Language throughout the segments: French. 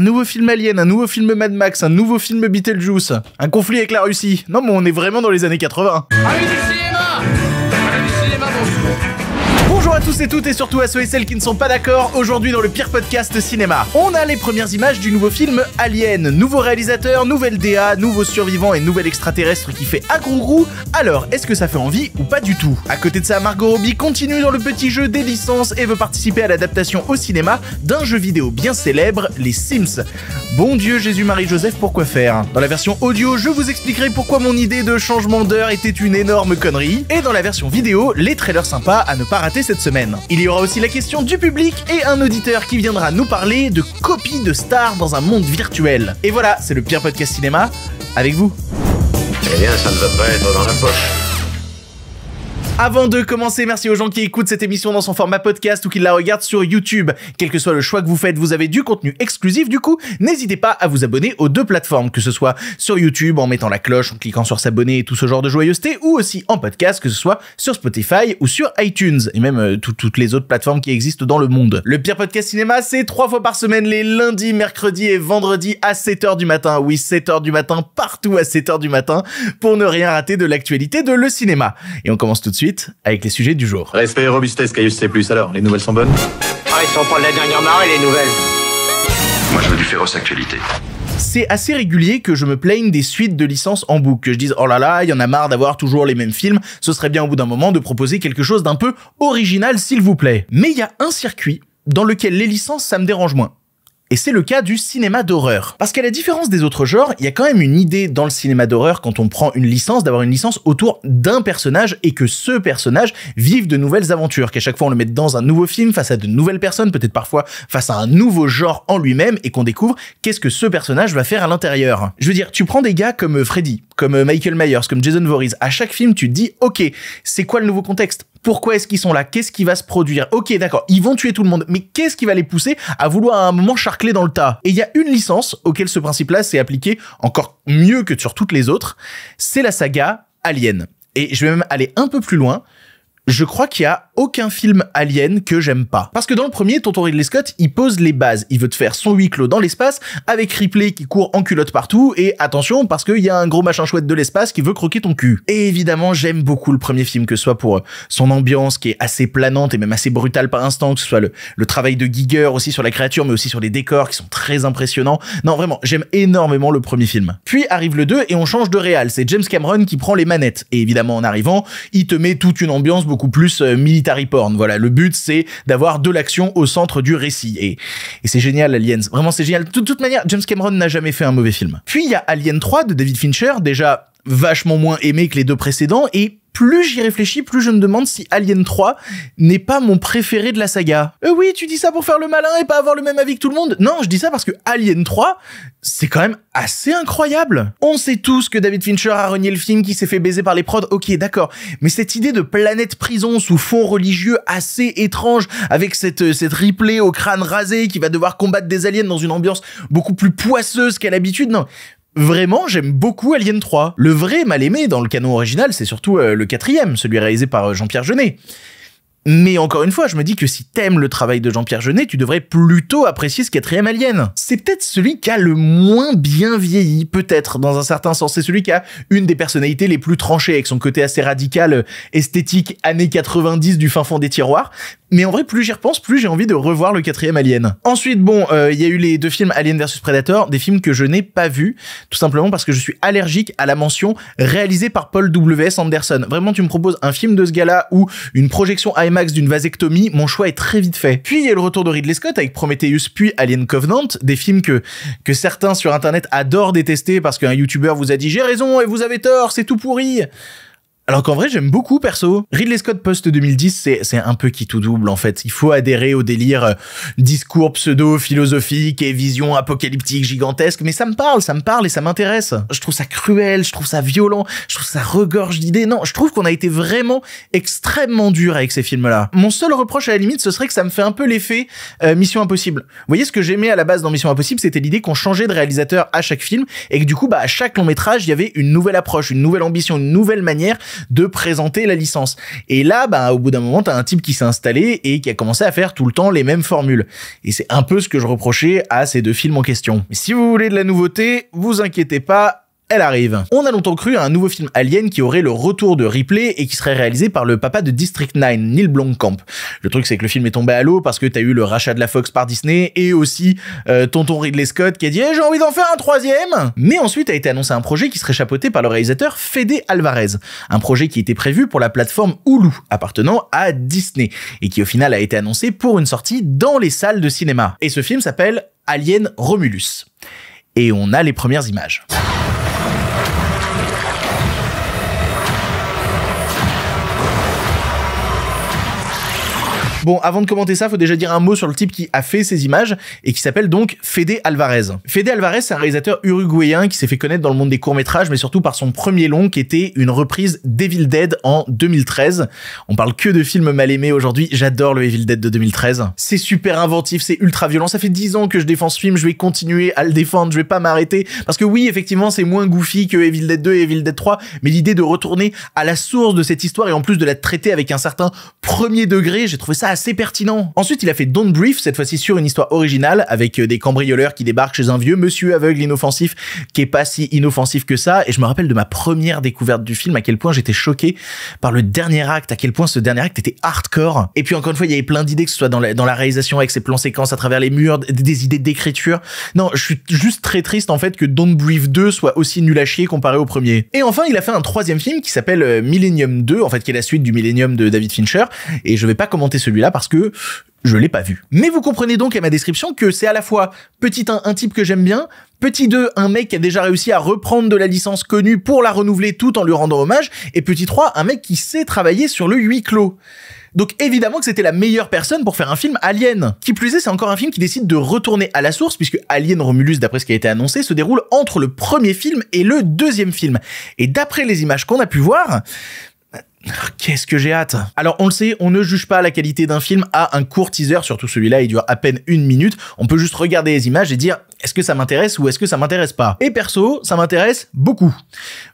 un nouveau film Alien, un nouveau film Mad Max, un nouveau film Beetlejuice, un conflit avec la Russie. Non, mais on est vraiment dans les années 80. tous et toutes et surtout à ceux et celles qui ne sont pas d'accord aujourd'hui dans le pire podcast cinéma. On a les premières images du nouveau film Alien, nouveau réalisateur, nouvelle DA, nouveau survivant et nouvelle extraterrestre qui fait un gros Alors, est-ce que ça fait envie ou pas du tout À côté de ça, Margot Robbie continue dans le petit jeu des licences et veut participer à l'adaptation au cinéma d'un jeu vidéo bien célèbre, les Sims. Bon Dieu Jésus-Marie-Joseph, pourquoi faire Dans la version audio, je vous expliquerai pourquoi mon idée de changement d'heure était une énorme connerie. Et dans la version vidéo, les trailers sympas à ne pas rater cette semaine. Il y aura aussi la question du public et un auditeur qui viendra nous parler de copies de stars dans un monde virtuel. Et voilà, c'est le pire podcast cinéma avec vous. Eh bien, ça ne va pas être dans la poche. Avant de commencer, merci aux gens qui écoutent cette émission dans son format podcast ou qui la regardent sur YouTube. Quel que soit le choix que vous faites, vous avez du contenu exclusif. Du coup, n'hésitez pas à vous abonner aux deux plateformes, que ce soit sur YouTube en mettant la cloche, en cliquant sur s'abonner et tout ce genre de joyeuseté, ou aussi en podcast, que ce soit sur Spotify ou sur iTunes, et même euh, toutes les autres plateformes qui existent dans le monde. Le pire podcast cinéma, c'est trois fois par semaine, les lundis, mercredis et vendredis à 7h du matin. Oui, 7h du matin, partout à 7h du matin, pour ne rien rater de l'actualité de le cinéma. Et on commence tout de suite avec les sujets du jour. Respect et robustesse, C+. Alors, les nouvelles sont bonnes Ah, ils sont pas de la dernière marée, les nouvelles. Moi, je veux du féroce actualité c'est assez régulier que je me plaigne des suites de licences en boucle, que je dise oh là là, il y en a marre d'avoir toujours les mêmes films, ce serait bien au bout d'un moment de proposer quelque chose d'un peu original s'il vous plaît. Mais il y a un circuit dans lequel les licences ça me dérange moins. Et c'est le cas du cinéma d'horreur. Parce qu'à la différence des autres genres, il y a quand même une idée dans le cinéma d'horreur quand on prend une licence d'avoir une licence autour d'un personnage et que ce personnage vive de nouvelles aventures, qu'à chaque fois on le mette dans un nouveau film face à de nouvelles personnes, peut-être parfois face à un nouveau genre en lui-même et qu'on découvre qu'est-ce que ce personnage va faire à l'intérieur. Je veux dire, tu prends des gars comme euh, Freddy, comme euh, Michael Myers, comme Jason Voorhees, à chaque film, tu te dis, OK, c'est quoi le nouveau contexte pourquoi est-ce qu'ils sont là Qu'est-ce qui va se produire Ok, d'accord, ils vont tuer tout le monde, mais qu'est-ce qui va les pousser à vouloir à un moment charcler dans le tas Et il y a une licence auquel ce principe-là s'est appliqué encore mieux que sur toutes les autres, c'est la saga Alien. Et je vais même aller un peu plus loin, je crois qu'il y a aucun film Alien que j'aime pas. Parce que dans le premier, Tonton Ridley Scott, il pose les bases. Il veut te faire son huis clos dans l'espace, avec Ripley qui court en culotte partout, et attention, parce qu'il y a un gros machin chouette de l'espace qui veut croquer ton cul. Et évidemment, j'aime beaucoup le premier film, que ce soit pour euh, son ambiance qui est assez planante et même assez brutale par instant, que ce soit le, le travail de Giger aussi sur la créature, mais aussi sur les décors qui sont très impressionnants. Non, vraiment, j'aime énormément le premier film. Puis arrive le 2 et on change de réal. C'est James Cameron qui prend les manettes. Et évidemment, en arrivant, il te met toute une ambiance beaucoup plus euh, military porn. Voilà, le but c'est d'avoir de l'action au centre du récit. Et, et c'est génial, Aliens. Vraiment, c'est génial. De toute, toute manière, James Cameron n'a jamais fait un mauvais film. Puis il y a Alien 3 de David Fincher, déjà vachement moins aimé que les deux précédents et plus j'y réfléchis, plus je me demande si Alien 3 n'est pas mon préféré de la saga. Euh oui, tu dis ça pour faire le malin et pas avoir le même avis que tout le monde Non, je dis ça parce que Alien 3, c'est quand même assez incroyable. On sait tous que David Fincher a renié le film qui s'est fait baiser par les prods, ok d'accord, mais cette idée de planète prison sous fond religieux assez étrange, avec cette, euh, cette replay au crâne rasé qui va devoir combattre des aliens dans une ambiance beaucoup plus poisseuse qu'à l'habitude, non, Vraiment, j'aime beaucoup Alien 3. Le vrai mal-aimé dans le canon original, c'est surtout euh, le quatrième, celui réalisé par euh, Jean-Pierre Jeunet. Mais encore une fois, je me dis que si t'aimes le travail de Jean-Pierre Jeunet, tu devrais plutôt apprécier ce quatrième Alien. C'est peut-être celui qui a le moins bien vieilli, peut-être, dans un certain sens. C'est celui qui a une des personnalités les plus tranchées, avec son côté assez radical, euh, esthétique, années 90 du fin fond des tiroirs. Mais en vrai, plus j'y repense, plus j'ai envie de revoir le quatrième Alien. Ensuite, bon, euh, il y a eu les deux films Alien vs Predator, des films que je n'ai pas vus, tout simplement parce que je suis allergique à la mention réalisée par Paul W.S. Anderson. Vraiment, tu me proposes un film de ce gars-là ou une projection IMAX d'une vasectomie, mon choix est très vite fait. Puis il y a le retour de Ridley Scott avec Prometheus puis Alien Covenant, des films que, que certains sur internet adorent détester parce qu'un youtubeur vous a dit j'ai raison et vous avez tort, c'est tout pourri. Alors qu'en vrai, j'aime beaucoup, perso. Ridley Scott post-2010, c'est un peu qui tout double, en fait. Il faut adhérer au délire euh, discours pseudo-philosophique et vision apocalyptique gigantesque, mais ça me parle, ça me parle et ça m'intéresse. Je trouve ça cruel, je trouve ça violent, je trouve ça regorge d'idées. Non, je trouve qu'on a été vraiment extrêmement dur avec ces films-là. Mon seul reproche, à la limite, ce serait que ça me fait un peu l'effet euh, Mission Impossible. Vous voyez, ce que j'aimais à la base dans Mission Impossible, c'était l'idée qu'on changeait de réalisateur à chaque film et que du coup, bah, à chaque long métrage, il y avait une nouvelle approche, une nouvelle ambition, une nouvelle manière de présenter la licence. Et là, bah, au bout d'un moment, t'as un type qui s'est installé et qui a commencé à faire tout le temps les mêmes formules. Et c'est un peu ce que je reprochais à ces deux films en question. Mais si vous voulez de la nouveauté, vous inquiétez pas, elle arrive. On a longtemps cru à un nouveau film Alien qui aurait le retour de Ripley et qui serait réalisé par le papa de District 9, Neil Blomkamp. Le truc c'est que le film est tombé à l'eau parce que t'as eu le rachat de la Fox par Disney et aussi euh, tonton Ridley Scott qui a dit eh, j'ai envie d'en faire un troisième !» Mais ensuite a été annoncé un projet qui serait chapeauté par le réalisateur Fede Alvarez, un projet qui était prévu pour la plateforme Hulu appartenant à Disney et qui au final a été annoncé pour une sortie dans les salles de cinéma. Et ce film s'appelle Alien Romulus. Et on a les premières images. Bon, avant de commenter ça, faut déjà dire un mot sur le type qui a fait ces images et qui s'appelle donc Fede Alvarez. Fede Alvarez, c'est un réalisateur uruguayen qui s'est fait connaître dans le monde des courts-métrages, mais surtout par son premier long qui était une reprise d'Evil Dead en 2013. On parle que de films mal aimés aujourd'hui. J'adore le Evil Dead de 2013. C'est super inventif, c'est ultra violent. Ça fait 10 ans que je défends ce film, je vais continuer à le défendre, je vais pas m'arrêter. Parce que oui, effectivement, c'est moins goofy que Evil Dead 2 et Evil Dead 3, mais l'idée de retourner à la source de cette histoire et en plus de la traiter avec un certain premier degré, j'ai trouvé ça assez pertinent. Ensuite, il a fait Don't Brief, cette fois-ci sur une histoire originale, avec euh, des cambrioleurs qui débarquent chez un vieux monsieur aveugle inoffensif, qui est pas si inoffensif que ça. Et je me rappelle de ma première découverte du film, à quel point j'étais choqué par le dernier acte, à quel point ce dernier acte était hardcore. Et puis encore une fois, il y avait plein d'idées, que ce soit dans la, réalisation avec ses plans séquences à travers les murs, des, idées d'écriture. Non, je suis juste très triste en fait que Don't Brief 2 soit aussi nul à chier comparé au premier. Et enfin, il a fait un troisième film qui s'appelle euh, Millennium 2, en fait, qui est la suite du Millennium de David Fincher. Et je vais pas commenter celui parce que je l'ai pas vu. Mais vous comprenez donc à ma description que c'est à la fois petit 1 un type que j'aime bien, petit 2 un mec qui a déjà réussi à reprendre de la licence connue pour la renouveler tout en lui rendant hommage, et petit 3 un mec qui sait travailler sur le huis clos. Donc évidemment que c'était la meilleure personne pour faire un film Alien. Qui plus est, c'est encore un film qui décide de retourner à la source puisque Alien Romulus, d'après ce qui a été annoncé, se déroule entre le premier film et le deuxième film. Et d'après les images qu'on a pu voir, Qu'est-ce que j'ai hâte Alors on le sait, on ne juge pas la qualité d'un film à un court teaser, surtout celui-là il dure à peine une minute, on peut juste regarder les images et dire est-ce que ça m'intéresse ou est-ce que ça m'intéresse pas Et perso, ça m'intéresse beaucoup.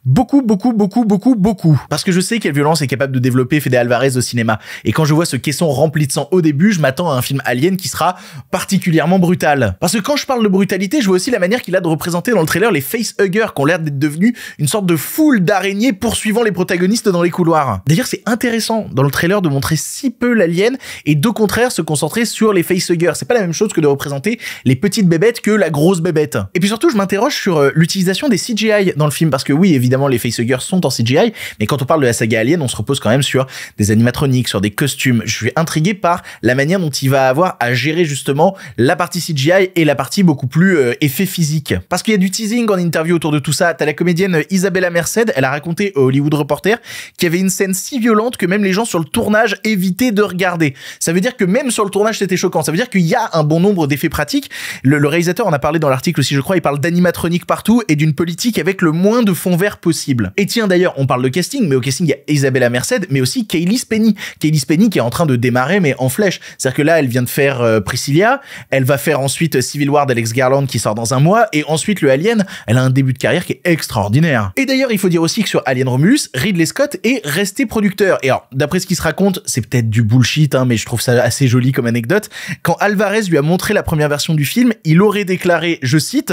Beaucoup, beaucoup, beaucoup, beaucoup, beaucoup. Parce que je sais quelle violence est capable de développer Fede Alvarez au cinéma. Et quand je vois ce caisson rempli de sang au début, je m'attends à un film Alien qui sera particulièrement brutal. Parce que quand je parle de brutalité, je vois aussi la manière qu'il a de représenter dans le trailer les facehuggers qui ont l'air d'être devenus une sorte de foule d'araignées poursuivant les protagonistes dans les couloirs. D'ailleurs, c'est intéressant dans le trailer de montrer si peu l'alien et d'au contraire se concentrer sur les facehuggers. C'est pas la même chose que de représenter les petites bébêtes que la grosse bébête. Et puis surtout, je m'interroge sur euh, l'utilisation des CGI dans le film, parce que oui, évidemment, les facehuggers sont en CGI, mais quand on parle de la saga Alien, on se repose quand même sur des animatroniques, sur des costumes. Je suis intrigué par la manière dont il va avoir à gérer justement la partie CGI et la partie beaucoup plus euh, effet physique. Parce qu'il y a du teasing en interview autour de tout ça. T'as la comédienne Isabella Merced, elle a raconté au Hollywood Reporter qu'il y avait une scène si violente que même les gens sur le tournage évitaient de regarder. Ça veut dire que même sur le tournage, c'était choquant. Ça veut dire qu'il y a un bon nombre d'effets pratiques. Le, réalisateur en a dans l'article aussi, je crois, il parle d'animatronique partout et d'une politique avec le moins de fonds verts possible. Et tiens, d'ailleurs, on parle de casting, mais au casting, il y a Isabella Merced, mais aussi Kaylee Spenny. Kaylee Spenny qui est en train de démarrer, mais en flèche. C'est-à-dire que là, elle vient de faire euh, Priscilla, elle va faire ensuite euh, Civil War d'Alex Garland qui sort dans un mois, et ensuite le Alien, elle a un début de carrière qui est extraordinaire. Et d'ailleurs, il faut dire aussi que sur Alien Romulus, Ridley Scott est resté producteur. Et alors, d'après ce qui se raconte, c'est peut-être du bullshit, hein, mais je trouve ça assez joli comme anecdote. Quand Alvarez lui a montré la première version du film, il aurait déclaré je cite.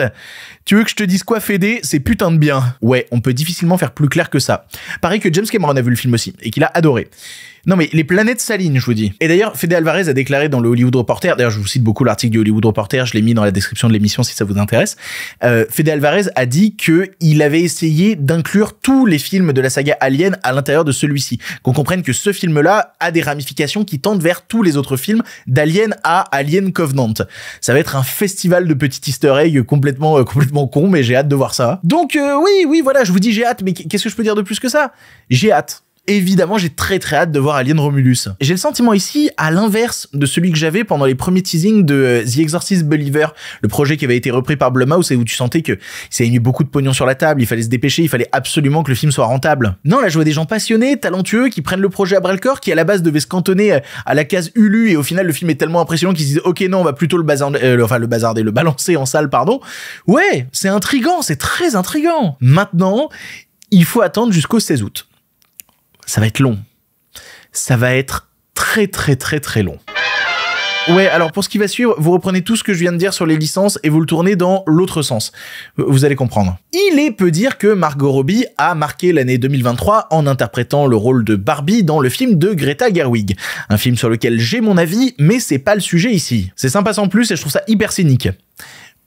Tu veux que je te dise quoi Fédé C'est putain de bien. Ouais, on peut difficilement faire plus clair que ça. Pareil que James Cameron a vu le film aussi et qu'il a adoré. Non mais les planètes s'alignent, je vous dis. Et d'ailleurs, Fede Alvarez a déclaré dans le Hollywood Reporter, d'ailleurs je vous cite beaucoup l'article du Hollywood Reporter, je l'ai mis dans la description de l'émission si ça vous intéresse. Euh, Fede Alvarez a dit que il avait essayé d'inclure tous les films de la saga Alien à l'intérieur de celui-ci. Qu'on comprenne que ce film-là a des ramifications qui tendent vers tous les autres films d'Alien à Alien Covenant. Ça va être un festival de petits easter eggs complètement, euh, complètement Bon, con, mais j'ai hâte de voir ça. Donc euh, oui, oui, voilà, je vous dis j'ai hâte, mais qu'est-ce que je peux dire de plus que ça J'ai hâte. Évidemment, j'ai très très hâte de voir Alien Romulus. J'ai le sentiment ici, à l'inverse de celui que j'avais pendant les premiers teasings de euh, The Exorcist Believer, le projet qui avait été repris par Blumhouse et où tu sentais que ça a mis beaucoup de pognon sur la table, il fallait se dépêcher, il fallait absolument que le film soit rentable. Non, là je vois des gens passionnés, talentueux, qui prennent le projet à bras le corps, qui à la base devaient se cantonner euh, à la case Ulu et au final le film est tellement impressionnant qu'ils disent ok non on va plutôt le bazarder, euh, enfin le bazarder, le balancer en salle pardon. Ouais, c'est intrigant, c'est très intrigant. Maintenant, il faut attendre jusqu'au 16 août ça va être long. Ça va être très très très très long. Ouais, alors pour ce qui va suivre, vous reprenez tout ce que je viens de dire sur les licences et vous le tournez dans l'autre sens. Euh, vous allez comprendre. Il est peu dire que Margot Robbie a marqué l'année 2023 en interprétant le rôle de Barbie dans le film de Greta Gerwig. Un film sur lequel j'ai mon avis, mais c'est pas le sujet ici. C'est sympa sans plus et je trouve ça hyper cynique.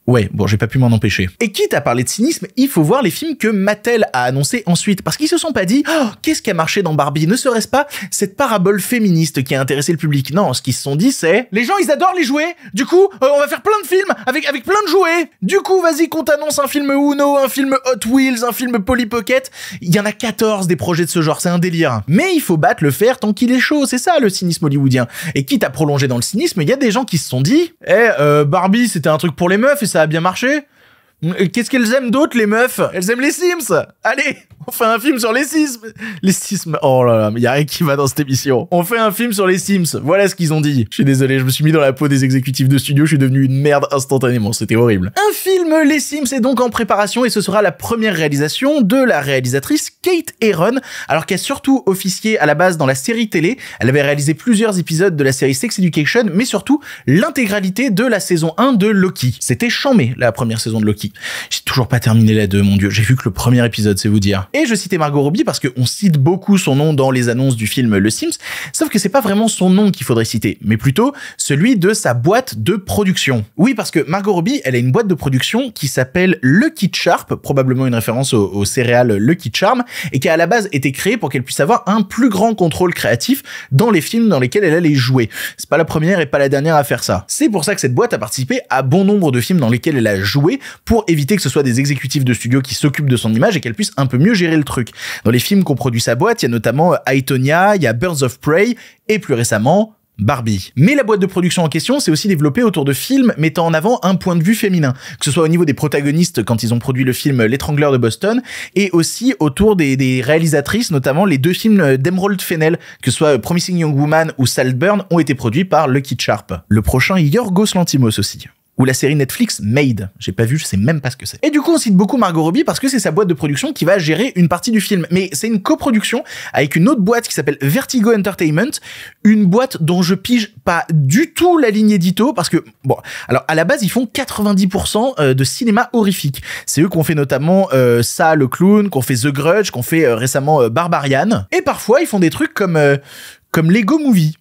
Ouais, bon, j'ai pas pu m'en empêcher. Et quitte à parler de cynisme, il faut voir les films que Mattel a annoncés ensuite, parce qu'ils se sont pas dit oh, qu'est-ce qui a marché dans Barbie Ne serait-ce pas cette parabole féministe qui a intéressé le public Non, ce qu'ils se sont dit, c'est les gens, ils adorent les jouets. Du coup, euh, on va faire plein de films avec avec plein de jouets. Du coup, vas-y, qu'on t'annonce un film Uno, un film Hot Wheels, un film Polly Pocket. Il y en a 14 des projets de ce genre, c'est un délire. Mais il faut battre le fer tant qu'il est chaud, c'est ça le cynisme hollywoodien. Et quitte à prolonger dans le cynisme, il y a des gens qui se sont dit, eh, euh, Barbie, c'était un truc pour les meufs ça a bien marché euh, qu'est-ce qu'elles aiment d'autre, les meufs Elles aiment les Sims Allez, on fait un film sur les Sims Les Sims, oh là là, il y a rien qui va dans cette émission. On fait un film sur les Sims, voilà ce qu'ils ont dit. Je suis désolé, je me suis mis dans la peau des exécutifs de studio, je suis devenu une merde instantanément, c'était horrible. Un film Les Sims est donc en préparation et ce sera la première réalisation de la réalisatrice Kate Aaron, alors qu'elle a surtout officié à la base dans la série télé. Elle avait réalisé plusieurs épisodes de la série Sex Education, mais surtout l'intégralité de la saison 1 de Loki. C'était chamé la première saison de Loki. J'ai toujours pas terminé la 2, mon dieu. J'ai vu que le premier épisode, c'est vous dire. Et je citais Margot Robbie parce qu'on cite beaucoup son nom dans les annonces du film Le Sims, sauf que c'est pas vraiment son nom qu'il faudrait citer, mais plutôt celui de sa boîte de production. Oui, parce que Margot Robbie, elle a une boîte de production qui s'appelle Lucky Sharp, probablement une référence au céréale Lucky Charm, et qui a à la base été créée pour qu'elle puisse avoir un plus grand contrôle créatif dans les films dans lesquels elle allait jouer. C'est pas la première et pas la dernière à faire ça. C'est pour ça que cette boîte a participé à bon nombre de films dans lesquels elle a joué pour éviter que ce soit des exécutifs de studio qui s'occupent de son image et qu'elle puisse un peu mieux gérer le truc. Dans les films qu'ont produit sa boîte, il y a notamment euh, Aitonia, il y a Birds of Prey et plus récemment Barbie. Mais la boîte de production en question s'est aussi développée autour de films mettant en avant un point de vue féminin, que ce soit au niveau des protagonistes quand ils ont produit le film euh, L'étrangleur de Boston, et aussi autour des, réalisatrices, notamment les deux films euh, d'Emerald Fennel, que ce soit Promising Young Woman ou Saltburn, ont été produits par Lucky Sharp. Le prochain Yorgos Lantimos aussi ou la série Netflix Made. J'ai pas vu, je sais même pas ce que c'est. Et du coup, on cite beaucoup Margot Robbie parce que c'est sa boîte de production qui va gérer une partie du film. Mais c'est une coproduction avec une autre boîte qui s'appelle Vertigo Entertainment, une boîte dont je pige pas du tout la ligne édito parce que, bon, alors à la base, ils font 90% euh, de cinéma horrifique. C'est eux qu'on fait notamment euh, ça, le clown, qu'on fait The Grudge, qu'on fait euh, récemment Barbarian. Et parfois, ils font des trucs comme, comme Lego Movie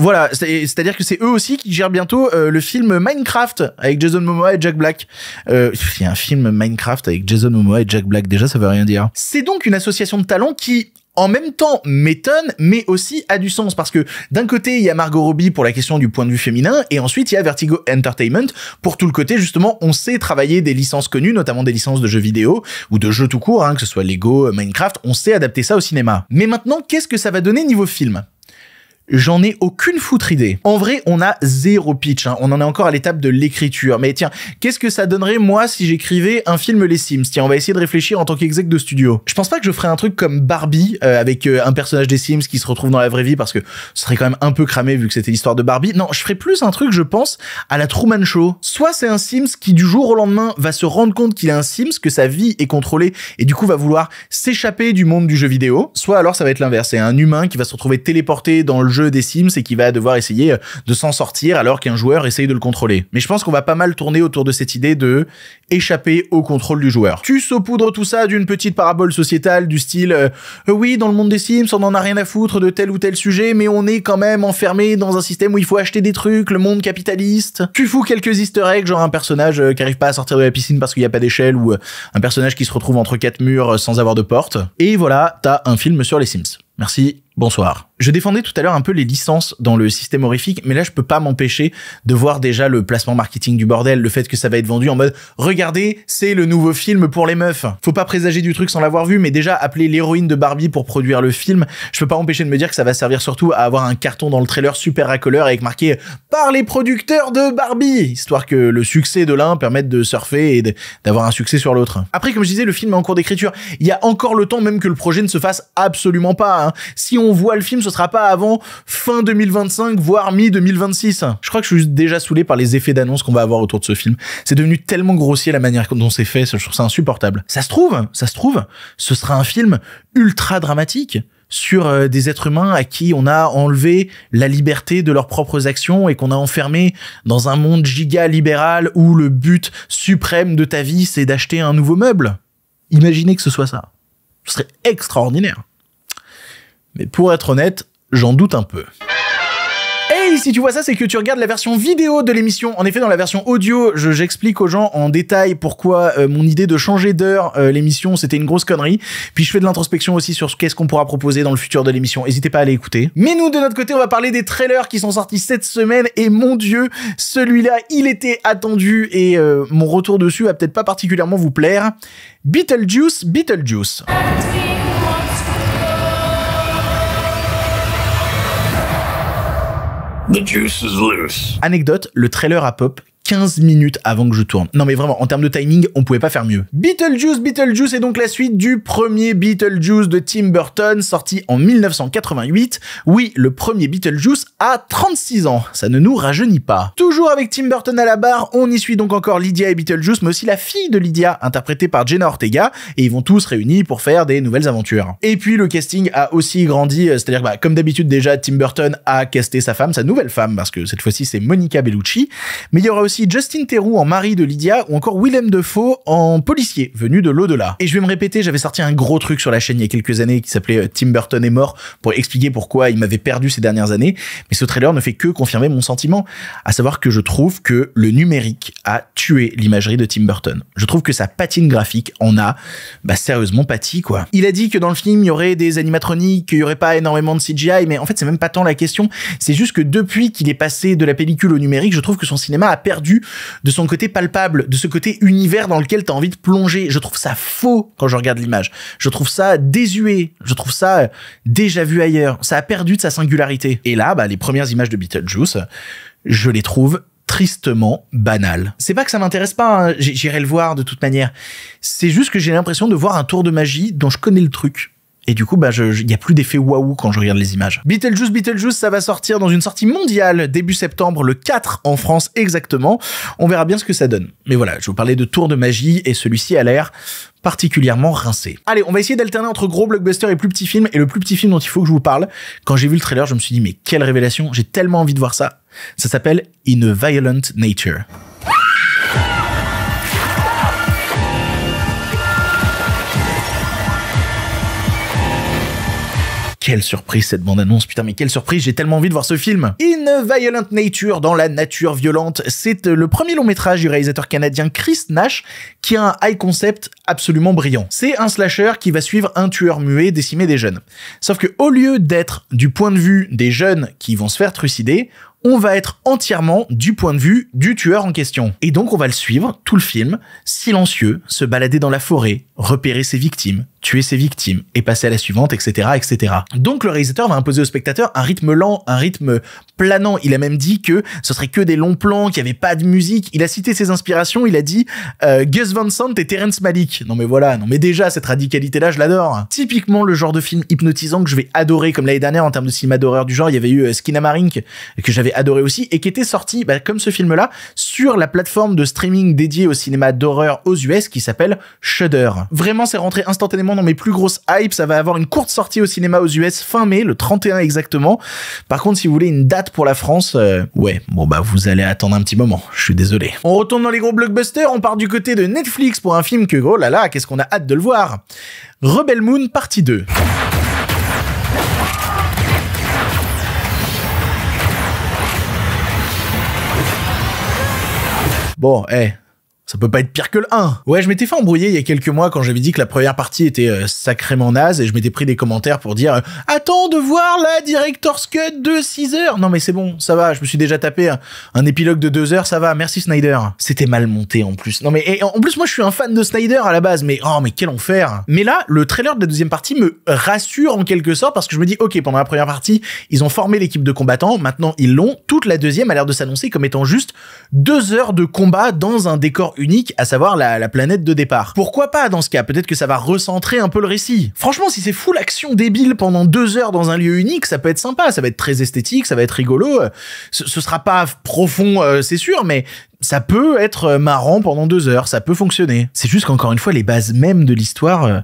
voilà, c'est-à-dire que c'est eux aussi qui gèrent bientôt euh, le film Minecraft avec Jason Momoa et Jack Black. Euh, il y a un film Minecraft avec Jason Momoa et Jack Black, déjà ça veut rien dire. C'est donc une association de talents qui en même temps m'étonne, mais aussi a du sens parce que d'un côté il y a Margot Robbie pour la question du point de vue féminin et ensuite il y a Vertigo Entertainment pour tout le côté justement on sait travailler des licences connues, notamment des licences de jeux vidéo ou de jeux tout court, hein, que ce soit Lego, Minecraft, on sait adapter ça au cinéma. Mais maintenant qu'est-ce que ça va donner niveau film J'en ai aucune foutre idée. En vrai, on a zéro pitch. Hein. On en est encore à l'étape de l'écriture. Mais tiens, qu'est-ce que ça donnerait moi si j'écrivais un film Les Sims Tiens, on va essayer de réfléchir en tant qu'exec de studio. Je pense pas que je ferais un truc comme Barbie euh, avec euh, un personnage des Sims qui se retrouve dans la vraie vie parce que ce serait quand même un peu cramé vu que c'était l'histoire de Barbie. Non, je ferais plus un truc, je pense, à la Truman Show. Soit c'est un Sims qui du jour au lendemain va se rendre compte qu'il est un Sims, que sa vie est contrôlée et du coup va vouloir s'échapper du monde du jeu vidéo. Soit alors ça va être l'inverse, c'est un humain qui va se retrouver téléporté dans le jeu des Sims et qui va devoir essayer euh, de s'en sortir alors qu'un joueur essaye de le contrôler. Mais je pense qu'on va pas mal tourner autour de cette idée de échapper au contrôle du joueur. Tu saupoudres tout ça d'une petite parabole sociétale du style euh, euh, oui, dans le monde des Sims, on en a rien à foutre de tel ou tel sujet, mais on est quand même enfermé dans un système où il faut acheter des trucs, le monde capitaliste. Tu fous quelques easter eggs, genre un personnage qui arrive pas à sortir de la piscine parce qu'il n'y a pas d'échelle ou un personnage qui se retrouve entre quatre murs sans avoir de porte. Et voilà, t'as un film sur les Sims. Merci. Bonsoir. Je défendais tout à l'heure un peu les licences dans le système horrifique, mais là je peux pas m'empêcher de voir déjà le placement marketing du bordel, le fait que ça va être vendu en mode regardez, c'est le nouveau film pour les meufs. Faut pas présager du truc sans l'avoir vu, mais déjà appeler l'héroïne de Barbie pour produire le film, je peux pas m'empêcher de me dire que ça va servir surtout à avoir un carton dans le trailer super racoleur avec marqué par les producteurs de Barbie, histoire que le succès de l'un permette de surfer et d'avoir un succès sur l'autre. Après, comme je disais, le film est en cours d'écriture. Il y a encore le temps même que le projet ne se fasse absolument pas. Hein. Si on on voit le film, ce sera pas avant fin 2025, voire mi-2026. Je crois que je suis déjà saoulé par les effets d'annonce qu'on va avoir autour de ce film. C'est devenu tellement grossier la manière dont c'est fait, je trouve ça insupportable. Ça se trouve, ça se trouve, ce sera un film ultra dramatique sur euh, des êtres humains à qui on a enlevé la liberté de leurs propres actions et qu'on a enfermé dans un monde giga libéral où le but suprême de ta vie c'est d'acheter un nouveau meuble. Imaginez que ce soit ça. Ce serait extraordinaire. Mais pour être honnête, j'en doute un peu. Hey, si tu vois ça, c'est que tu regardes la version vidéo de l'émission. En effet, dans la version audio, j'explique aux gens en détail pourquoi euh, mon idée de changer d'heure euh, l'émission, c'était une grosse connerie. Puis je fais de l'introspection aussi sur ce qu'est-ce qu'on pourra proposer dans le futur de l'émission. N'hésitez pas à aller écouter. Mais nous, de notre côté, on va parler des trailers qui sont sortis cette semaine. Et mon dieu, celui-là, il était attendu et euh, mon retour dessus va peut-être pas particulièrement vous plaire. Beetlejuice, Beetlejuice. The juice is loose. Anecdote, le trailer à pop 15 minutes avant que je tourne. Non mais vraiment, en termes de timing, on pouvait pas faire mieux. Beetlejuice, Beetlejuice est donc la suite du premier Beetlejuice de Tim Burton, sorti en 1988. Oui, le premier Beetlejuice a 36 ans, ça ne nous rajeunit pas. Toujours avec Tim Burton à la barre, on y suit donc encore Lydia et Beetlejuice, mais aussi la fille de Lydia, interprétée par Jenna Ortega, et ils vont tous réunis pour faire des nouvelles aventures. Et puis le casting a aussi grandi, euh, c'est-à-dire bah, comme d'habitude déjà, Tim Burton a casté sa femme, sa nouvelle femme, parce que cette fois-ci c'est Monica Bellucci, mais il y aura aussi Justin Theroux en mari de Lydia ou encore Willem Defoe en policier venu de l'au-delà. Et je vais me répéter, j'avais sorti un gros truc sur la chaîne il y a quelques années qui s'appelait euh, Tim Burton est mort pour expliquer pourquoi il m'avait perdu ces dernières années, mais ce trailer ne fait que confirmer mon sentiment, à savoir que je trouve que le numérique a tué l'imagerie de Tim Burton. Je trouve que sa patine graphique en a bah, sérieusement pâti quoi. Il a dit que dans le film il y aurait des animatroniques, qu'il n'y aurait pas énormément de CGI, mais en fait c'est même pas tant la question, c'est juste que depuis qu'il est passé de la pellicule au numérique, je trouve que son cinéma a perdu de son côté palpable, de ce côté univers dans lequel tu as envie de plonger. Je trouve ça faux quand je regarde l'image. Je trouve ça désuet. Je trouve ça euh, déjà vu ailleurs. Ça a perdu de sa singularité. Et là, bah, les premières images de Beetlejuice, je les trouve tristement banales. C'est pas que ça m'intéresse pas, hein. j'irai le voir de toute manière. C'est juste que j'ai l'impression de voir un tour de magie dont je connais le truc. Et du coup, bah, il n'y a plus d'effet waouh quand je regarde les images. Beetlejuice, Beetlejuice, ça va sortir dans une sortie mondiale début septembre, le 4 en France exactement. On verra bien ce que ça donne. Mais voilà, je vous parlais de Tour de Magie et celui-ci a l'air particulièrement rincé. Allez, on va essayer d'alterner entre gros blockbusters et plus petits films. Et le plus petit film dont il faut que je vous parle, quand j'ai vu le trailer, je me suis dit, mais quelle révélation, j'ai tellement envie de voir ça. Ça s'appelle In a Violent Nature. quelle surprise cette bande-annonce, putain mais quelle surprise, j'ai tellement envie de voir ce film. In Violent Nature, dans la nature violente, c'est euh, le premier long métrage du réalisateur canadien Chris Nash qui a un high concept absolument brillant. C'est un slasher qui va suivre un tueur muet décimé des jeunes. Sauf que au lieu d'être du point de vue des jeunes qui vont se faire trucider, on va être entièrement du point de vue du tueur en question. Et donc on va le suivre, tout le film, silencieux, se balader dans la forêt, repérer ses victimes, tuer ses victimes et passer à la suivante, etc., etc. Donc le réalisateur va imposer au spectateur un rythme lent, un rythme planant. Il a même dit que ce serait que des longs plans, qu'il n'y avait pas de musique. Il a cité ses inspirations. Il a dit euh, Gus Van Sant et Terrence Malick. Non mais voilà, non mais déjà cette radicalité-là, je l'adore. Typiquement le genre de film hypnotisant que je vais adorer, comme l'année dernière en termes de cinéma d'horreur du genre, il y avait eu euh, Skinamarink que j'avais adoré aussi et qui était sorti, bah, comme ce film-là, sur la plateforme de streaming dédiée au cinéma d'horreur aux US qui s'appelle Shudder. Vraiment, c'est rentré instantanément dans mes plus grosses hypes. Ça va avoir une courte sortie au cinéma aux US fin mai, le 31 exactement. Par contre, si vous voulez une date pour la France, euh, ouais, bon bah vous allez attendre un petit moment. Je suis désolé. On retourne dans les gros blockbusters. On part du côté de Netflix pour un film que, oh là là, qu'est-ce qu'on a hâte de le voir. Rebel Moon partie 2. Bon, eh, ça peut pas être pire que le 1. Ouais, je m'étais fait embrouiller il y a quelques mois quand j'avais dit que la première partie était euh, sacrément naze et je m'étais pris des commentaires pour dire euh, Attends de voir la Director's Cut de 6 heures. Non mais c'est bon, ça va, je me suis déjà tapé un, épilogue de 2 heures, ça va, merci Snyder. C'était mal monté en plus. Non mais en plus moi je suis un fan de Snyder à la base, mais oh mais quel enfer. Mais là, le trailer de la deuxième partie me rassure en quelque sorte parce que je me dis OK, pendant la première partie, ils ont formé l'équipe de combattants, maintenant ils l'ont. Toute la deuxième a l'air de s'annoncer comme étant juste 2 heures de combat dans un décor unique, à savoir la, planète de départ. Pourquoi pas dans ce cas Peut-être que ça va recentrer un peu le récit. Franchement, si c'est full action débile pendant deux heures dans un lieu unique, ça peut être sympa, ça va être très esthétique, ça va être rigolo. Euh, ce, sera pas profond, euh, c'est sûr, mais ça peut être euh, marrant pendant deux heures, ça peut fonctionner. C'est juste qu'encore une fois, les bases mêmes de l'histoire, euh,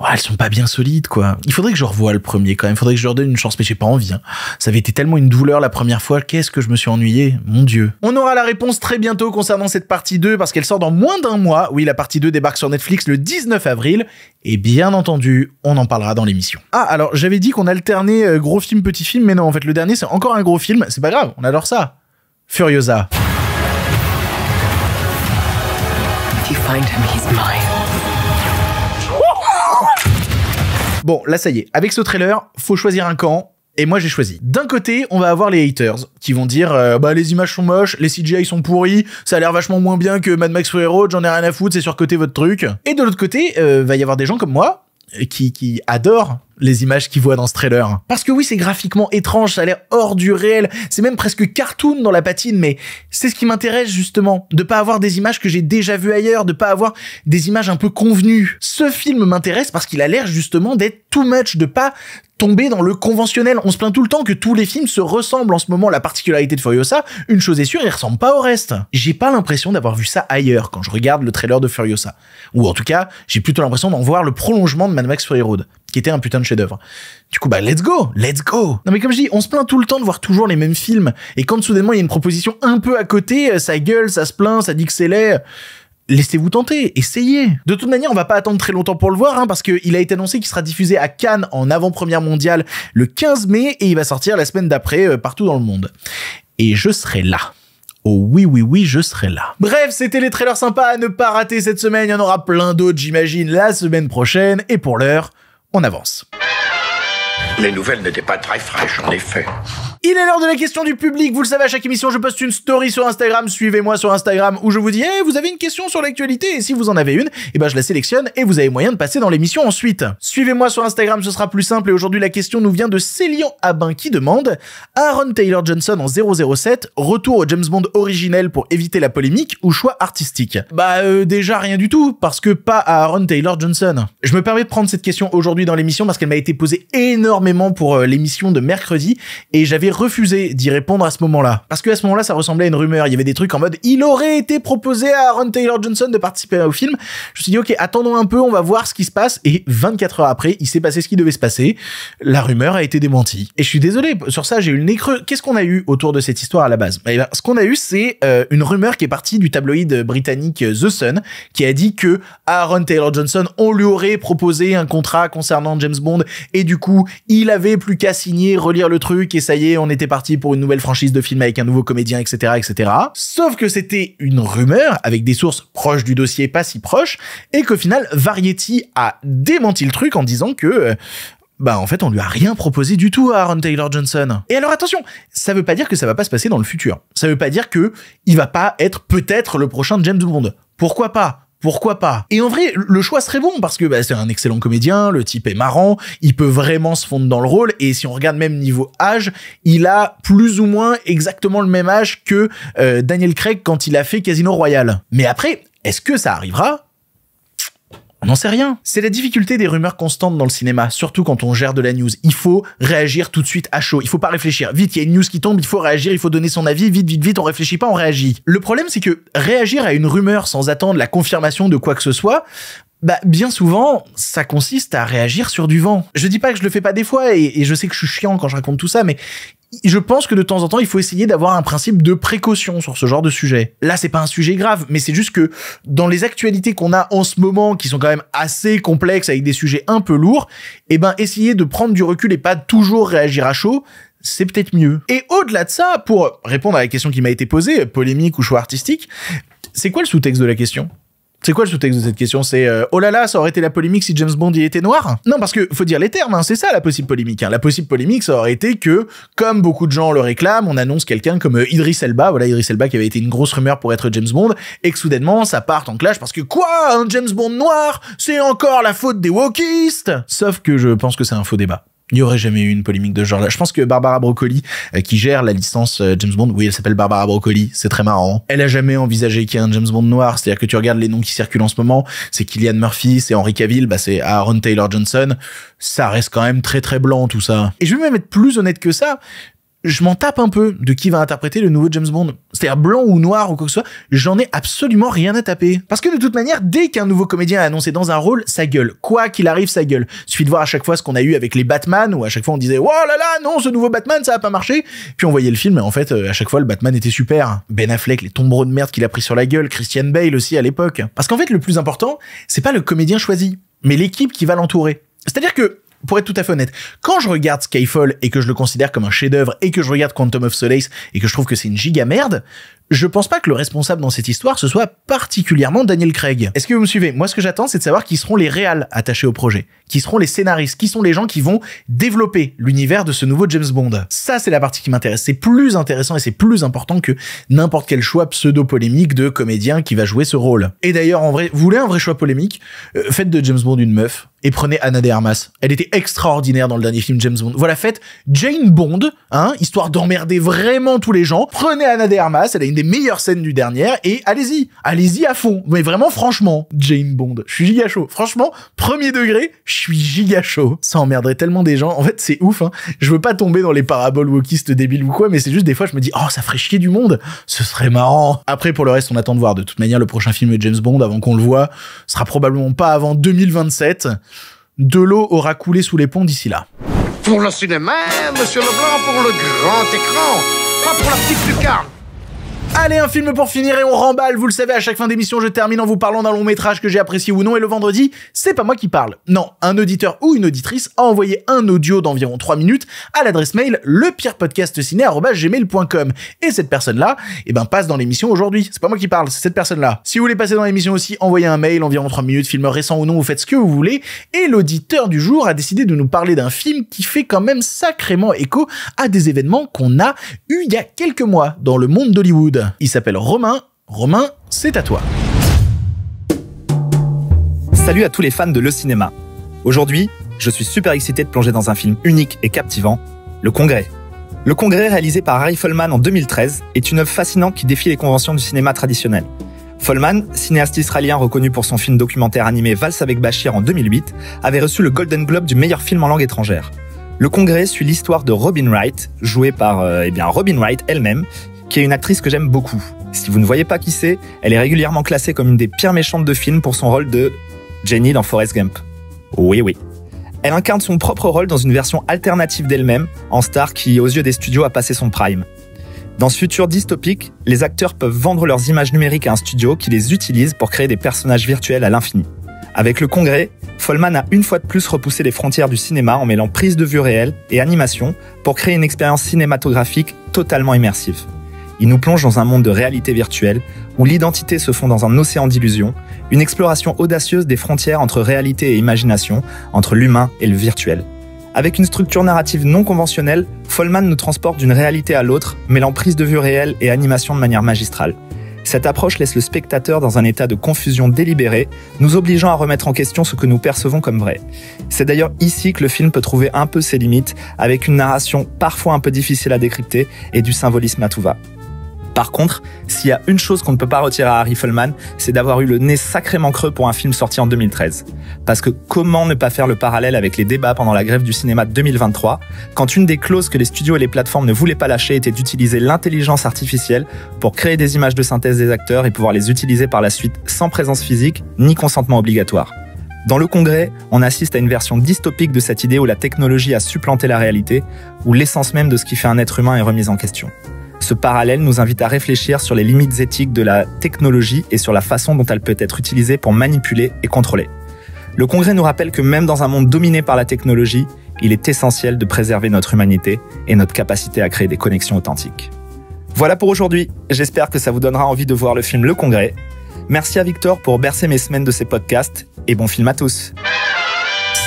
ouais, elles sont pas bien solides, quoi. Il faudrait que je revoie le premier quand même, il faudrait que je leur donne une chance, mais j'ai pas envie. Hein. Ça avait été tellement une douleur la première fois, qu'est-ce que je me suis ennuyé, mon dieu. On aura la réponse très bientôt concernant cette partie 2, parce qu'elle sort dans moins d'un mois. Oui, la partie 2 débarque sur Netflix le 19 avril, et bien entendu, on en parlera dans l'émission. Ah, alors j'avais dit qu'on alternait euh, gros film, petit film, mais non, en fait, le dernier, c'est encore un gros film, c'est pas grave, on adore ça. Furiosa. Bon, là ça y est, avec ce trailer, faut choisir un camp, et moi j'ai choisi. D'un côté, on va avoir les haters qui vont dire euh, bah les images sont moches, les CGI sont pourris, ça a l'air vachement moins bien que Mad Max Fury Road, j'en ai rien à foutre, c'est surcoté votre truc. Et de l'autre côté, euh, va y avoir des gens comme moi euh, qui, qui adorent les images qu'il voit dans ce trailer. Parce que oui, c'est graphiquement étrange, ça a l'air hors du réel, c'est même presque cartoon dans la patine, mais c'est ce qui m'intéresse justement, de pas avoir des images que j'ai déjà vues ailleurs, de pas avoir des images un peu convenues. Ce film m'intéresse parce qu'il a l'air justement d'être too much, de pas tomber dans le conventionnel. On se plaint tout le temps que tous les films se ressemblent en ce moment. La particularité de Furiosa, une chose est sûre, il ressemble pas au reste. J'ai pas l'impression d'avoir vu ça ailleurs quand je regarde le trailer de Furiosa. Ou en tout cas, j'ai plutôt l'impression d'en voir le prolongement de Mad Max Fury Road qui était un putain de chef-d'œuvre. Du coup, bah let's go, let's go. Non mais comme je dis, on se plaint tout le temps de voir toujours les mêmes films et quand soudainement il y a une proposition un peu à côté, euh, ça gueule, ça se plaint, ça dit que c'est laid. Laissez-vous tenter, essayez. De toute manière, on va pas attendre très longtemps pour le voir, hein, parce qu'il a été annoncé qu'il sera diffusé à Cannes en avant-première mondiale le 15 mai et il va sortir la semaine d'après euh, partout dans le monde. Et je serai là. Oh oui, oui, oui, je serai là. Bref, c'était les trailers sympas à ne pas rater cette semaine. Il y en aura plein d'autres, j'imagine, la semaine prochaine. Et pour l'heure, on avance. Les nouvelles n'étaient pas très fraîches, en effet. Il est l'heure de la question du public. Vous le savez, à chaque émission, je poste une story sur Instagram. Suivez-moi sur Instagram où je vous dis, hey, eh, vous avez une question sur l'actualité. Et si vous en avez une, eh ben, je la sélectionne et vous avez moyen de passer dans l'émission ensuite. Suivez-moi sur Instagram, ce sera plus simple. Et aujourd'hui, la question nous vient de Célian Abin qui demande, Aaron Taylor Johnson en 007, retour au James Bond originel pour éviter la polémique ou choix artistique? Bah, euh, déjà rien du tout, parce que pas à Aaron Taylor Johnson. Je me permets de prendre cette question aujourd'hui dans l'émission parce qu'elle m'a été posée énormément pour euh, l'émission de mercredi et j'avais refusé d'y répondre à ce moment-là. Parce que à ce moment-là, ça ressemblait à une rumeur. Il y avait des trucs en mode il aurait été proposé à Aaron Taylor Johnson de participer au film. Je me suis dit ok, attendons un peu, on va voir ce qui se passe. Et 24 heures après, il s'est passé ce qui devait se passer. La rumeur a été démentie. Et je suis désolé sur ça, j'ai eu le nez creux. Qu'est-ce qu'on a eu autour de cette histoire à la base eh ben, Ce qu'on a eu, c'est euh, une rumeur qui est partie du tabloïd britannique euh, The Sun, qui a dit que Aaron Taylor Johnson, on lui aurait proposé un contrat concernant James Bond, et du coup, il avait plus qu'à signer, relire le truc, et ça y est, on on était parti pour une nouvelle franchise de film avec un nouveau comédien, etc., etc. Sauf que c'était une rumeur avec des sources proches du dossier, pas si proches, et qu'au final, Variety a démenti le truc en disant que, euh, bah en fait on lui a rien proposé du tout à Aaron Taylor Johnson. Et alors attention, ça veut pas dire que ça va pas se passer dans le futur. Ça veut pas dire que il va pas être peut-être le prochain James Bond. Pourquoi pas pourquoi pas Et en vrai, le choix serait bon parce que bah, c'est un excellent comédien, le type est marrant, il peut vraiment se fondre dans le rôle et si on regarde même niveau âge, il a plus ou moins exactement le même âge que euh, Daniel Craig quand il a fait Casino Royale. Mais après, est-ce que ça arrivera on n'en sait rien. C'est la difficulté des rumeurs constantes dans le cinéma, surtout quand on gère de la news. Il faut réagir tout de suite à chaud. Il faut pas réfléchir. Vite, il y a une news qui tombe, il faut réagir, il faut donner son avis. Vite, vite, vite, on réfléchit pas, on réagit. Le problème, c'est que réagir à une rumeur sans attendre la confirmation de quoi que ce soit, bah, bien souvent, ça consiste à réagir sur du vent. Je dis pas que je le fais pas des fois, et je sais que je suis chiant quand je raconte tout ça, mais je pense que de temps en temps, il faut essayer d'avoir un principe de précaution sur ce genre de sujet. Là, c'est pas un sujet grave, mais c'est juste que dans les actualités qu'on a en ce moment, qui sont quand même assez complexes avec des sujets un peu lourds, eh ben, essayer de prendre du recul et pas toujours réagir à chaud, c'est peut-être mieux. Et au-delà de ça, pour répondre à la question qui m'a été posée, polémique ou choix artistique, c'est quoi le sous-texte de la question c'est quoi le sous-texte de cette question C'est euh, oh là là, ça aurait été la polémique si James Bond y était noir Non, parce que faut dire les termes, hein, c'est ça la possible polémique. Hein. La possible polémique, ça aurait été que, comme beaucoup de gens le réclament, on annonce quelqu'un comme euh, Idris Elba, voilà Idris Elba qui avait été une grosse rumeur pour être James Bond, et que soudainement ça part en clash parce que quoi, un James Bond noir, c'est encore la faute des wokistes Sauf que je pense que c'est un faux débat il n'y aurait jamais eu une polémique de ce genre-là. Je pense que Barbara Broccoli, euh, qui gère la licence euh, James Bond, oui, elle s'appelle Barbara Broccoli, c'est très marrant. Hein. Elle a jamais envisagé qu'il y ait un James Bond noir, c'est-à-dire que tu regardes les noms qui circulent en ce moment, c'est Kylian Murphy, c'est Henry Cavill, bah, c'est Aaron Taylor Johnson, ça reste quand même très très blanc tout ça. Et je vais même être plus honnête que ça, je m'en tape un peu de qui va interpréter le nouveau James Bond. C'est-à-dire blanc ou noir ou quoi que ce soit, j'en ai absolument rien à taper. Parce que de toute manière, dès qu'un nouveau comédien est annoncé dans un rôle, sa gueule. Quoi qu'il arrive, sa gueule. Il suffit de voir à chaque fois ce qu'on a eu avec les Batman, où à chaque fois on disait, oh là là, non, ce nouveau Batman, ça a pas marché. Puis on voyait le film, et en fait, euh, à chaque fois, le Batman était super. Ben Affleck, les tombereaux de merde qu'il a pris sur la gueule, Christian Bale aussi à l'époque. Parce qu'en fait, le plus important, c'est pas le comédien choisi, mais l'équipe qui va l'entourer. C'est-à-dire que pour être tout à fait honnête, quand je regarde Skyfall et que je le considère comme un chef-d'œuvre et que je regarde Quantum of Solace et que je trouve que c'est une giga merde, je pense pas que le responsable dans cette histoire ce soit particulièrement Daniel Craig. Est-ce que vous me suivez Moi, ce que j'attends, c'est de savoir qui seront les réals attachés au projet, qui seront les scénaristes, qui sont les gens qui vont développer l'univers de ce nouveau James Bond. Ça, c'est la partie qui m'intéresse. C'est plus intéressant et c'est plus important que n'importe quel choix pseudo-polémique de comédien qui va jouer ce rôle. Et d'ailleurs, en vrai, vous voulez un vrai choix polémique euh, Faites de James Bond une meuf et prenez Anna de Armas. Elle était extraordinaire dans le dernier film James Bond. Voilà, faites Jane Bond, hein, histoire d'emmerder vraiment tous les gens. Prenez Anna de Armas, elle a une des meilleures scènes du dernier et allez-y, allez-y à fond. Mais vraiment, franchement, James Bond, je suis giga chaud. Franchement, premier degré, je suis giga chaud. Ça emmerderait tellement des gens. En fait, c'est ouf. Hein. Je veux pas tomber dans les paraboles wokistes débiles ou quoi, mais c'est juste des fois, je me dis, oh, ça ferait chier du monde. Ce serait marrant. Après, pour le reste, on attend de voir. De toute manière, le prochain film de James Bond, avant qu'on le voit, sera probablement pas avant 2027. De l'eau aura coulé sous les ponts d'ici là. Pour le cinéma, monsieur Leblanc, pour le grand écran, pas pour la petite lucarne. Allez, un film pour finir et on remballe. Vous le savez, à chaque fin d'émission, je termine en vous parlant d'un long métrage que j'ai apprécié ou non. Et le vendredi, c'est pas moi qui parle. Non, un auditeur ou une auditrice a envoyé un audio d'environ 3 minutes à l'adresse mail lepirepodcastciné.com. Et cette personne-là, eh ben, passe dans l'émission aujourd'hui. C'est pas moi qui parle, c'est cette personne-là. Si vous voulez passer dans l'émission aussi, envoyez un mail, environ 3 minutes, film récent ou non, vous faites ce que vous voulez. Et l'auditeur du jour a décidé de nous parler d'un film qui fait quand même sacrément écho à des événements qu'on a eu il y a quelques mois dans le monde d'Hollywood. Il s'appelle Romain. Romain, c'est à toi. Salut à tous les fans de Le Cinéma. Aujourd'hui, je suis super excité de plonger dans un film unique et captivant, Le Congrès. Le Congrès, réalisé par Harry en 2013, est une œuvre fascinante qui défie les conventions du cinéma traditionnel. Folman, cinéaste israélien reconnu pour son film documentaire animé Valse avec Bachir en 2008, avait reçu le Golden Globe du meilleur film en langue étrangère. Le congrès suit l'histoire de Robin Wright, jouée par euh, eh bien Robin Wright elle-même, qui est une actrice que j'aime beaucoup. Si vous ne voyez pas qui c'est, elle est régulièrement classée comme une des pires méchantes de films pour son rôle de Jenny dans Forrest Gump. Oui, oui. Elle incarne son propre rôle dans une version alternative d'elle-même, en star qui, aux yeux des studios, a passé son prime. Dans ce futur dystopique, les acteurs peuvent vendre leurs images numériques à un studio qui les utilise pour créer des personnages virtuels à l'infini. Avec le congrès, Folman a une fois de plus repoussé les frontières du cinéma en mêlant prise de vue réelle et animation pour créer une expérience cinématographique totalement immersive. Il nous plonge dans un monde de réalité virtuelle, où l'identité se fond dans un océan d'illusions, une exploration audacieuse des frontières entre réalité et imagination, entre l'humain et le virtuel. Avec une structure narrative non conventionnelle, Follman nous transporte d'une réalité à l'autre, mêlant prise de vue réelle et animation de manière magistrale. Cette approche laisse le spectateur dans un état de confusion délibérée, nous obligeant à remettre en question ce que nous percevons comme vrai. C'est d'ailleurs ici que le film peut trouver un peu ses limites, avec une narration parfois un peu difficile à décrypter et du symbolisme à tout va. Par contre, s'il y a une chose qu'on ne peut pas retirer à Harry Fullman, c'est d'avoir eu le nez sacrément creux pour un film sorti en 2013. Parce que comment ne pas faire le parallèle avec les débats pendant la grève du cinéma de 2023, quand une des clauses que les studios et les plateformes ne voulaient pas lâcher était d'utiliser l'intelligence artificielle pour créer des images de synthèse des acteurs et pouvoir les utiliser par la suite sans présence physique ni consentement obligatoire. Dans le Congrès, on assiste à une version dystopique de cette idée où la technologie a supplanté la réalité, où l'essence même de ce qui fait un être humain est remise en question. Ce parallèle nous invite à réfléchir sur les limites éthiques de la technologie et sur la façon dont elle peut être utilisée pour manipuler et contrôler. Le Congrès nous rappelle que même dans un monde dominé par la technologie, il est essentiel de préserver notre humanité et notre capacité à créer des connexions authentiques. Voilà pour aujourd'hui, j'espère que ça vous donnera envie de voir le film Le Congrès. Merci à Victor pour bercer mes semaines de ces podcasts et bon film à tous.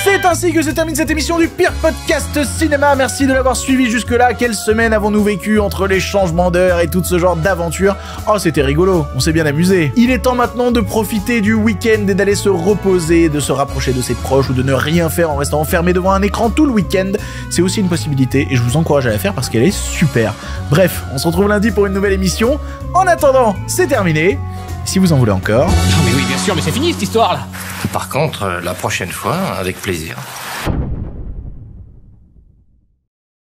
C'est ainsi que se termine cette émission du pire podcast cinéma. Merci de l'avoir suivi jusque-là. Quelle semaine avons-nous vécu entre les changements d'heure et tout ce genre d'aventure Oh, c'était rigolo. On s'est bien amusé. Il est temps maintenant de profiter du week-end et d'aller se reposer, de se rapprocher de ses proches ou de ne rien faire en restant enfermé devant un écran tout le week-end. C'est aussi une possibilité et je vous encourage à la faire parce qu'elle est super. Bref, on se retrouve lundi pour une nouvelle émission. En attendant, c'est terminé. Si vous en voulez encore mais c'est fini cette histoire là. Par contre, euh, la prochaine fois, avec plaisir.